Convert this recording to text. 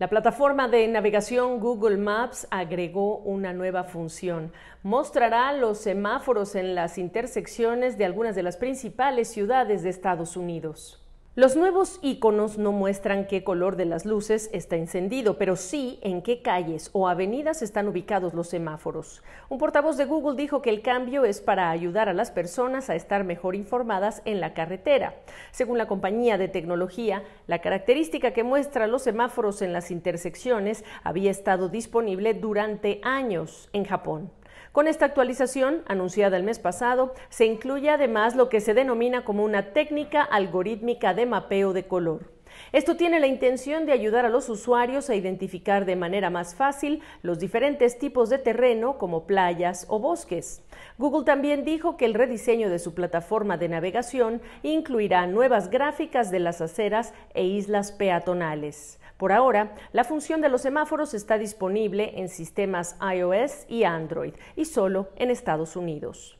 La plataforma de navegación Google Maps agregó una nueva función. Mostrará los semáforos en las intersecciones de algunas de las principales ciudades de Estados Unidos. Los nuevos iconos no muestran qué color de las luces está encendido, pero sí en qué calles o avenidas están ubicados los semáforos. Un portavoz de Google dijo que el cambio es para ayudar a las personas a estar mejor informadas en la carretera. Según la compañía de tecnología, la característica que muestra los semáforos en las intersecciones había estado disponible durante años en Japón. Con esta actualización, anunciada el mes pasado, se incluye además lo que se denomina como una técnica algorítmica de mapeo de color. Esto tiene la intención de ayudar a los usuarios a identificar de manera más fácil los diferentes tipos de terreno como playas o bosques. Google también dijo que el rediseño de su plataforma de navegación incluirá nuevas gráficas de las aceras e islas peatonales. Por ahora, la función de los semáforos está disponible en sistemas iOS y Android y solo en Estados Unidos.